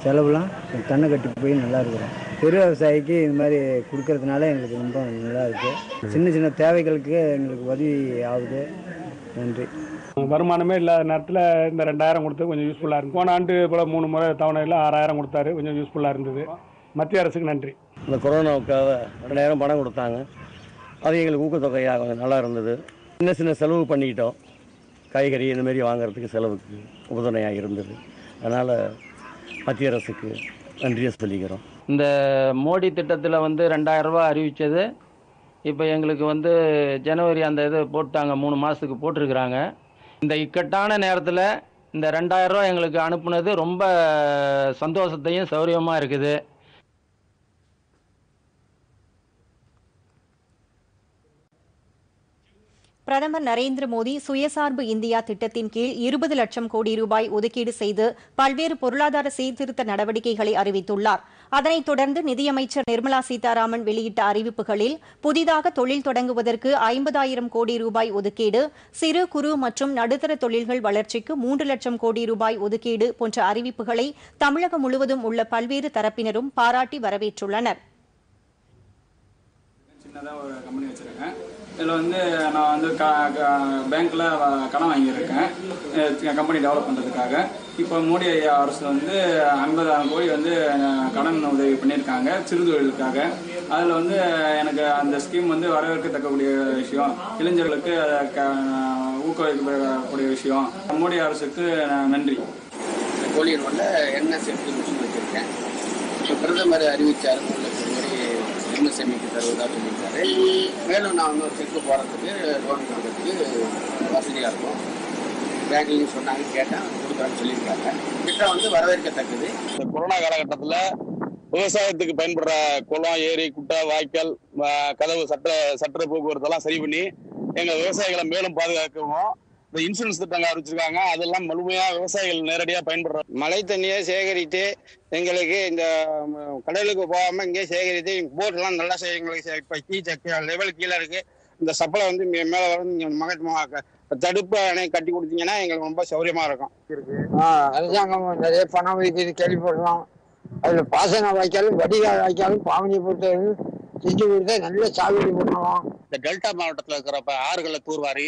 செலவுலாம் தண்ணை கட்டி போய் நல்லா இருக்கிறோம் பெரு விவசாயிக்கு இது மாதிரி கொடுக்கறதுனால எங்களுக்கு ரொம்ப நல்லா இருக்குது சின்ன சின்ன தேவைகளுக்கு எங்களுக்கு உதவி ஆகுது நன்றி வருமானமே இல்லாத நேரத்தில் இந்த ரெண்டாயிரம் கொடுத்து கொஞ்சம் யூஸ்ஃபுல்லாக இருக்கும் போன ஆண்டு போல் மூணு முறை தவணையில் ஆறாயிரம் கொடுத்தாரு கொஞ்சம் யூஸ்ஃபுல்லாக இருந்தது மத்திய அரசுக்கு நன்றி இந்த கொரோனாவுக்காக ரெண்டாயிரம் பணம் கொடுத்தாங்க அது எங்களுக்கு ஊக்கத்தொகையாக நல்லா இருந்தது சின்ன சின்ன செலவு பண்ணிக்கிட்டோம் காய்கறி இந்தமாரி வாங்குறதுக்கு செலவுக்கு உபதுணையாக இருந்தது அதனால் மத்திய அரசுக்கு நன்றியை சொல்லிக்கிறோம் இந்த மோடி திட்டத்தில் வந்து ரெண்டாயிரரூபா அறிவித்தது இப்போ எங்களுக்கு வந்து ஜனவரி அந்த இது போட்டாங்க மூணு மாதத்துக்கு போட்டிருக்கிறாங்க இந்த இக்கட்டான நேரத்தில் இந்த ரூபா எங்களுக்கு அனுப்புனது ரொம்ப சந்தோஷத்தையும் சௌரியமாக இருக்குது பிரதமர் நரேந்திர மோடி சுயசார்பு இந்தியா திட்டத்தின் கீழ் இருபது லட்சம் கோடி ரூபாய் ஒதுக்கீடு செய்து பல்வேறு பொருளாதார சீர்திருத்த நடவடிக்கைகளை அறிவித்துள்ளார் அதனைத் தொடர்ந்து நிதியமைச்சர் நிர்மலா சீதாராமன் வெளியிட்ட அறிவிப்புகளில் புதிதாக தொழில் தொடங்குவதற்கு ஐம்பதாயிரம் கோடி ரூபாய் ஒதுக்கீடு சிறு குறு மற்றும் நடுத்தர தொழில்கள் வளர்ச்சிக்கு மூன்று லட்சம் கோடி ரூபாய் ஒதுக்கீடு போன்ற அறிவிப்புகளை தமிழகம் முழுவதும் உள்ள பல்வேறு தரப்பினரும் பாராட்டி வரவேற்றுள்ளனர் ஒரு கம்பெனி இதில் வந்து நான் வந்து க பேங்க்கில் கடன் வாங்கியிருக்கேன் கம்பெனி டெவலப் பண்ணுறதுக்காக இப்போ மோடி ஐயா அரசு வந்து ஐம்பதாயிரம் கோடி வந்து கடன் உதவி பண்ணியிருக்காங்க சிறுதொழிலுக்காக அதில் வந்து எனக்கு அந்த ஸ்கீம் வந்து வரவேற்கத்தக்கக்கூடிய விஷயம் இளைஞர்களுக்கு க ஊக்குவிக்கக்கூடிய விஷயம் மோடி அரசுக்கு நன்றி கோழியன் ஒன்றில் என்எஸ்எஃப்டி வச்சுருக்கேன் இப்போ பிரதமர் அறிவித்தார் என்ன இந்த தருவதாக சொல்லி இருக்குது மேலும் நான் இன்னொரு செக்கு போகிறதுக்கு லோன் கொடுக்கறதுக்கு வசதியாக இருக்கும் பேங்க்லையும் சொன்னாங்க கேட்டேன் கொடுக்குறேன்னு சொல்லியிருக்காங்க திட்டம் வந்து வரவேற்கத்தக்கது இந்த கொரோனா காலகட்டத்தில் விவசாயத்துக்கு பயன்படுற குளம் ஏரி குட்டை வாய்க்கால் கதவு சட்ட சட்ட போக்குவரத்தெல்லாம் சரி பண்ணி எங்கள் விவசாயிகளை மேலும் பாதுகாக்கவும் இந்த இன்சூரன்ஸ் திட்டங்கள் அறிவிச்சிருக்காங்க அதெல்லாம் முழுமையா விவசாயிகள் நேரடியா பயன்படுற மழை தண்ணியை சேகரித்து எங்களுக்கு இந்த கடலுக்கு போகாம இங்கே சேகரித்து எல்லாம் நல்லா எங்களுக்கு கீ லெவல் கீழே இருக்கு இந்த சப்ளை வந்து மேல வந்து மகத்துவமாக தடுப்பு அணை கட்டி கொடுத்தீங்கன்னா எங்களுக்கு ரொம்ப சௌரியமா இருக்கும் அரசாங்கம் நிறைய பணம் ஒதுக்கீடு கேள்விப்படலாம் அதுல பாசனம் வாய்க்காலும் வடிகால் வாய்க்காலும் பாவனியை பொறுத்தவரை செஞ்சு கொடுத்தா நல்ல சாகுபடி பண்ணலாம் இந்த டெல்டா மாவட்டத்தில் இருக்கிறப்ப ஆறுகளை தூர்வாரி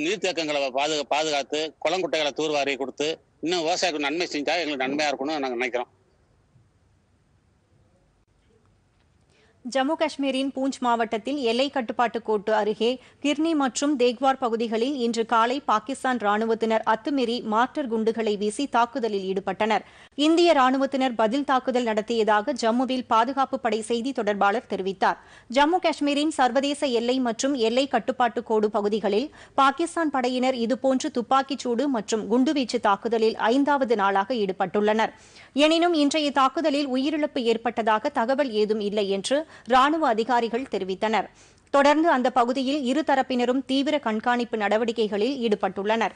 நீர்த்தேக்கங்களை பாதுகா பாதுகாத்து குளங்குட்டைகளை தூர்வாரி கொடுத்து இன்னும் விவசாயிகளுக்கு நன்மை செஞ்சால் எங்களுக்கு நன்மையா இருக்கணும்னு நாங்கள் நினைக்கிறோம் ஜம்மு காஷ்மீரின் பூஞ்ச் மாவட்டத்தில் எல்லை கட்டுப்பாட்டு கோட்டு அருகே கிர்னி மற்றும் தேக்வார் பகுதிகளில் இன்று காலை பாகிஸ்தான் ராணுவத்தினர் அத்துமீறி மார்டர் குண்டுகளை வீசி தாக்குதலில் ஈடுபட்டனர் இந்திய ராணுவத்தினர் பதில் தாக்குதல் நடத்தியதாக ஜம்முவில் பாதுகாப்பு படை செய்தி தொடர்பாளர் தெரிவித்தார் ஜம்மு காஷ்மீரின் சர்வதேச எல்லை மற்றும் எல்லை கட்டுப்பாட்டு கோடு பகுதிகளில் பாகிஸ்தான் படையினர் இதுபோன்று துப்பாக்கிச்சூடு மற்றும் குண்டுவீச்சு தாக்குதலில் ஐந்தாவது நாளாக ஈடுபட்டுள்ளனர் எனினும் இன்றைய தாக்குதலில் உயிரிழப்பு ஏற்பட்டதாக தகவல் ஏதும் இல்லை என்று ராணுவ அதிகாரிகள் தெரிவித்தனர் தொடர்ந்து அந்த பகுதியில் இரு தரப்பினரும் தீவிர கண்காணிப்பு நடவடிக்கைகளில் ஈடுபட்டுள்ளனா்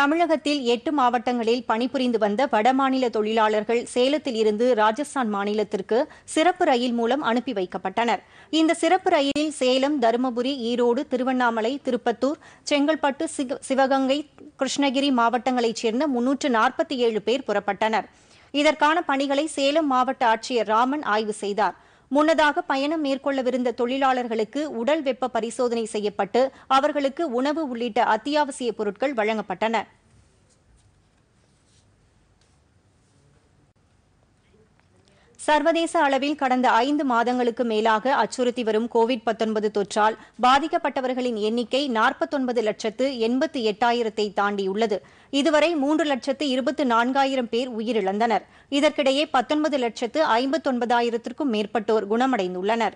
தமிழகத்தில் எட்டு மாவட்டங்களில் பணிபுரிந்து வந்த வடமாநில தொழிலாளர்கள் சேலத்தில் இருந்து ராஜஸ்தான் மாநிலத்திற்கு சிறப்பு ரயில் மூலம் அனுப்பி வைக்கப்பட்டனர் இந்த சிறப்பு ரயிலில் சேலம் தருமபுரி ஈரோடு திருவண்ணாமலை திருப்பத்தூர் செங்கல்பட்டு சிவகங்கை கிருஷ்ணகிரி மாவட்டங்களைச் சேர்ந்த முன்னூற்று நாற்பத்தி ஏழு பேர் புறப்பட்டனர் இதற்கான பணிகளை சேலம் மாவட்ட ஆட்சியர் ராமன் ஆய்வு செய்தார் முன்னதாக பயணம் மேற்கொள்ளவிருந்த தொழிலாளர்களுக்கு உடல் வெப்ப பரிசோதனை செய்யப்பட்டு அவர்களுக்கு உணவு உள்ளிட்ட அத்தியாவசிய பொருட்கள் வழங்கப்பட்டன சர்வதேச அளவில் கடந்த ஐந்து மாதங்களுக்கு மேலாக அச்சுறுத்தி வரும் கோவிட் தொற்றால் பாதிக்கப்பட்டவர்களின் எண்ணிக்கை நாற்பத்தொன்பது லட்சத்து எண்பத்தி எட்டாயிரத்தை தாண்டியுள்ளது இதுவரை மூன்று லட்சத்து இருபத்து நான்காயிரம் பேர் உயிரிழந்தனர் இதற்கிடையே பத்தொன்பது லட்சத்து ஐம்பத்தொன்பதாயிரத்திற்கும் மேற்பட்டோர் குணமடைந்துள்ளனா்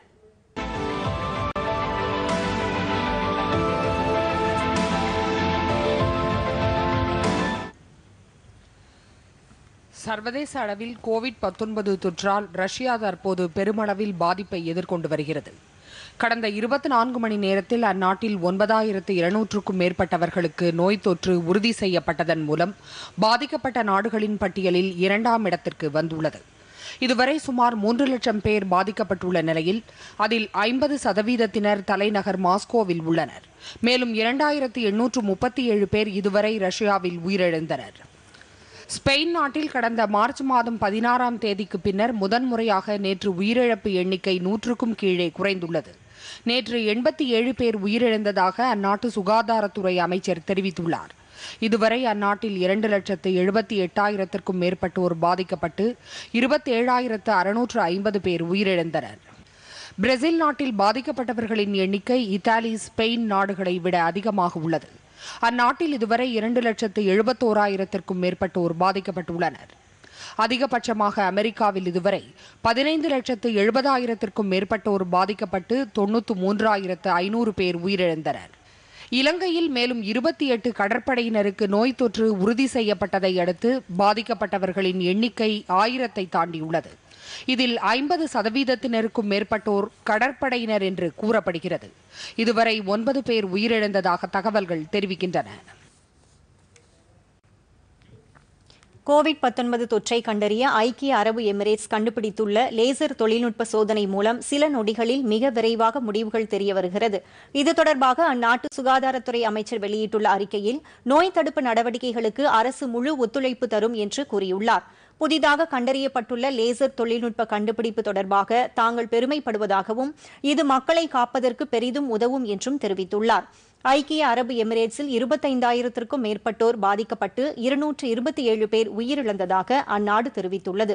சர்வதேச அளவில் கோவிட் பத்தொன்பது தொற்றால் ரஷ்யா தற்போது பெருமளவில் பாதிப்பை எதிர்கொண்டு வருகிறது கடந்த இருபத்தி நான்கு மணி நேரத்தில் அந்நாட்டில் ஒன்பதாயிரத்து இருநூற்றுக்கும் மேற்பட்டவர்களுக்கு நோய் தொற்று உறுதி செய்யப்பட்டதன் மூலம் பாதிக்கப்பட்ட நாடுகளின் பட்டியலில் இரண்டாம் இடத்திற்கு வந்துள்ளது இதுவரை சுமார் மூன்று லட்சம் பேர் பாதிக்கப்பட்டுள்ள நிலையில் அதில் ஐம்பது சதவீதத்தினர் தலைநகர் மாஸ்கோவில் உள்ளனர் மேலும் இரண்டாயிரத்து எண்ணூற்று முப்பத்தி ஏழு பேர் இதுவரை ரஷ்யாவில் உயிரிழந்தனர் ஸ்பெயின் நாட்டில் கடந்த மார்ச் மாதம் பதினாறாம் தேதிக்கு பின்னர் முதன்முறையாக நேற்று உயிரிழப்பு எண்ணிக்கை நூற்றுக்கும் கீழே குறைந்துள்ளது நேற்று எண்பத்தி ஏழு பேர் உயிரிழந்ததாக அந்நாட்டு சுகாதாரத்துறை அமைச்சர் தெரிவித்துள்ளார் இதுவரை அந்நாட்டில் இரண்டு லட்சத்து எழுபத்தி எட்டாயிரத்திற்கும் மேற்பட்டோர் பாதிக்கப்பட்டு இருபத்தேழாயிரத்து அறுநூற்று ஐம்பது பேர் உயிரிழந்தனர் பிரேசில் நாட்டில் பாதிக்கப்பட்டவர்களின் எண்ணிக்கை இத்தாலி ஸ்பெயின் நாடுகளை விட அதிகமாக உள்ளது அந்நாட்டில் இதுவரை இரண்டு லட்சத்து எழுபத்தோராயிரத்திற்கும் மேற்பட்டோர் பாதிக்கப்பட்டுள்ளனர் அதிகபட்சமாக அமெரிக்காவில் இதுவரை பதினைந்து லட்சத்து எழுபதாயிரத்திற்கும் மேற்பட்டோர் பாதிக்கப்பட்டு தொன்னூற்று மூன்றாயிரத்து ஐநூறு பேர் உயிரிழந்தனர் இலங்கையில் மேலும் இருபத்தி எட்டு கடற்படையினருக்கு நோய் தொற்று உறுதி செய்யப்பட்டதை அடுத்து பாதிக்கப்பட்டவர்களின் எண்ணிக்கை ஆயிரத்தை தாண்டியுள்ளது இதில் ஐம்பது சதவீதத்தினருக்கும் மேற்பட்டோர் கடற்படையினர் என்று கூறப்படுகிறது இதுவரை ஒன்பது பேர் உயிரிழந்ததாக தகவல்கள் தெரிவிக்கின்றன கோவிட் பத்தொன்பது தொற்றை கண்டறிய ஐக்கிய அரபு எமிரேட்ஸ் கண்டுபிடித்துள்ள லேசர் தொழில்நுட்ப சோதனை மூலம் சில நொடிகளில் மிக விரைவாக முடிவுகள் தெரிய வருகிறது இது தொடர்பாக அந்நாட்டு சுகாதாரத்துறை அமைச்சர் வெளியிட்டுள்ள அறிக்கையில் நோய் தடுப்பு நடவடிக்கைகளுக்கு அரசு முழு ஒத்துழைப்பு தரும் என்று கூறியுள்ளார் புதிதாக கண்டறியப்பட்டுள்ள லேசர் தொழில்நுட்ப கண்டுபிடிப்பு தொடர்பாக தாங்கள் பெருமைப்படுவதாகவும் இது மக்களை காப்பதற்கு பெரிதும் உதவும் என்றும் தெரிவித்துள்ளார் ஐக்கிய அரபு எமிரேட்ஸில் இருபத்தைந்தாயிரத்திற்கும் மேற்பட்டோர் பாதிக்கப்பட்டு இருநூற்று இருபத்தி ஏழு பேர் உயிரிழந்ததாக அந்நாடு தெரிவித்துள்ளது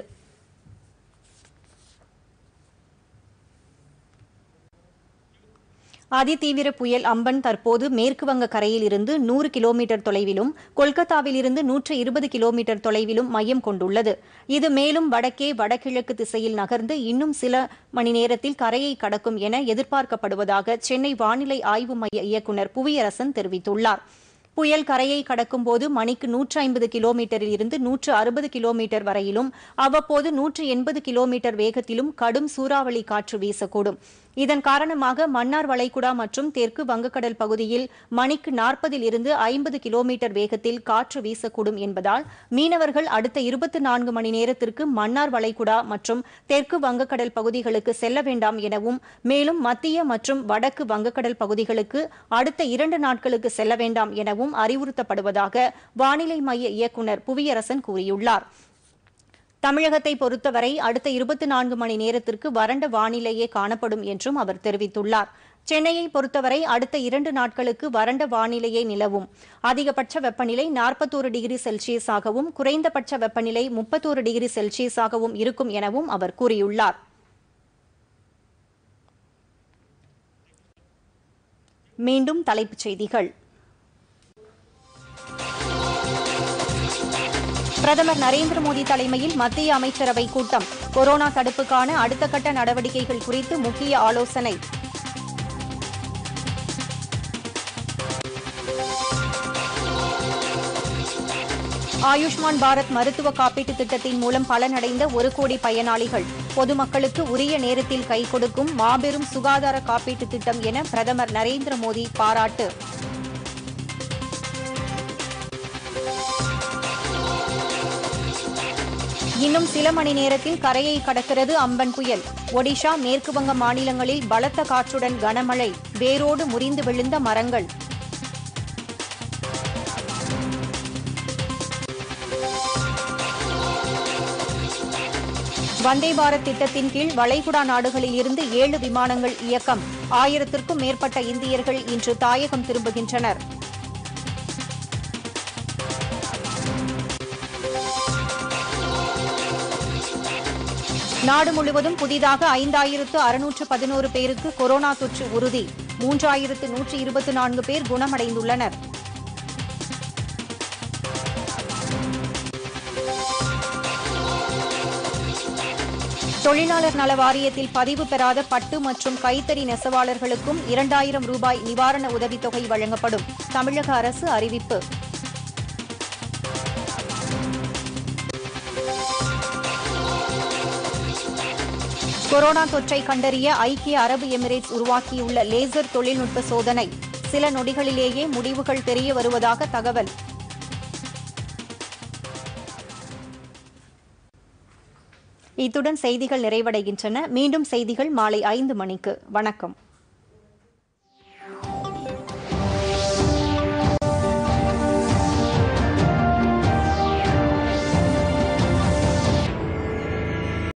அதிதீவிர புயல் அம்பன் தற்போது மேற்கு வங்க கரையில் இருந்து நூறு கிலோமீட்டர் தொலைவிலும் கொல்கத்தாவில் இருந்து நூற்று இருபது கிலோமீட்டர் தொலைவிலும் மையம் கொண்டுள்ளது இது மேலும் வடக்கே வடகிழக்கு திசையில் நகர்ந்து இன்னும் சில மணி நேரத்தில் கரையை கடக்கும் என எதிர்பார்க்கப்படுவதாக சென்னை வானிலை ஆய்வு மைய இயக்குநர் புவியரசன் தெரிவித்துள்ளாா் புயல் கரையை கடக்கும் போது மணிக்கு நூற்று ஐம்பது கிலோமீட்டரில் இருந்து நூற்று அறுபது கிலோமீட்டர் வரையிலும் அவ்வப்போது நூற்று எண்பது கிலோமீட்டர் வேகத்திலும் கடும் சூறாவளி காற்று வீசக்கூடும் இதன் காரணமாக மன்னார் வளைகுடா மற்றும் தெற்கு வங்கக்கடல் பகுதியில் மணிக்கு நாற்பதில் இருந்து ஐம்பது கிலோமீட்டர் வேகத்தில் காற்று வீசக்கூடும் என்பதால் மீனவர்கள் அடுத்த இருபத்தி நான்கு மணி நேரத்திற்கு மன்னார் வளைகுடா மற்றும் தெற்கு வங்கக்கடல் பகுதிகளுக்கு செல்ல வேண்டாம் எனவும் மேலும் மத்திய மற்றும் வடக்கு வங்கக்கடல் பகுதிகளுக்கு அடுத்த இரண்டு நாட்களுக்கு செல்ல வேண்டாம் எனவும் செய்யவும் அறிவுறுத்தப்படுவதாக வானிலை மைய இயக்குநர் புவியரசன் கூறியுள்ளார் தமிழகத்தை பொறுத்தவரை அடுத்த இருபத்தி நான்கு மணி நேரத்திற்கு வறண்ட வானிலையே காணப்படும் என்றும் அவர் தெரிவித்துள்ளார் சென்னையை பொறுத்தவரை அடுத்த இரண்டு நாட்களுக்கு வறண்ட வானிலையே நிலவும் அதிகபட்ச வெப்பநிலை நாற்பத்தோரு டிகிரி செல்சியஸாகவும் குறைந்தபட்ச வெப்பநிலை முப்பத்தோரு டிகிரி செல்சியஸாகவும் இருக்கும் எனவும் அவர் கூறியுள்ளார் மீண்டும் தலைப்புச் செய்திகள் பிரதமர் நரேந்திர மோடி தலைமையில் மத்திய அமைச்சரவை கூட்டம் கொரோனா தடுப்புக்கான அடுத்த கட்ட நடவடிக்கைகள் குறித்து முக்கிய ஆலோசனை ஆயுஷ்மான் பாரத் மருத்துவ காப்பீட்டு திட்டத்தின் மூலம் பலனடைந்த ஒரு கோடி பயனாளிகள் பொதுமக்களுக்கு உரிய நேரத்தில் கை கொடுக்கும் மாபெரும் சுகாதார காப்பீட்டு திட்டம் என பிரதமர் நரேந்திர மோடி பாராட்டு இன்னும் சில மணி நேரத்தில் கரையை கடக்கிறது அம்பன் புயல் ஒடிஷா மேற்குவங்க மாநிலங்களில் பலத்த காற்றுடன் கனமழை வேரோடு முறிந்து விழுந்த மரங்கள் வந்தே பாரத் திட்டத்தின் கீழ் வளைகுடா நாடுகளில் இருந்து ஏழு விமானங்கள் இயக்கம் ஆயிரத்திற்கும் மேற்பட்ட இந்தியர்கள் இன்று தாயகம் திரும்புகின்றனர் நாடு முழுவதும் புதிதாக ஐந்தாயிரத்து அறுநூற்று பதினோரு பேருக்கு கொரோனா தொற்று உறுதி மூன்றாயிரத்து நூற்று இருபத்தி நான்கு பேர் குணமடைந்துள்ளனர் தொழிலாளர் நல வாரியத்தில் பதிவு பெறாத பட்டு மற்றும் கைத்தறி நெசவாளர்களுக்கும் இரண்டாயிரம் ரூபாய் நிவாரண உதவித்தொகை வழங்கப்படும் தமிழக அரசு அறிவிப்பு கொரோனா தொற்றை கண்டறிய ஐக்கிய அரபு எமிரேட்ஸ் உருவாக்கியுள்ள லேசர் தொழில்நுட்ப சோதனை சில நொடிகளிலேயே முடிவுகள் தெரிய வருவதாக தகவல் இத்துடன் செய்திகள் நிறைவடைகின்றன மீண்டும் செய்திகள் மாலை ஐந்து மணிக்கு வணக்கம்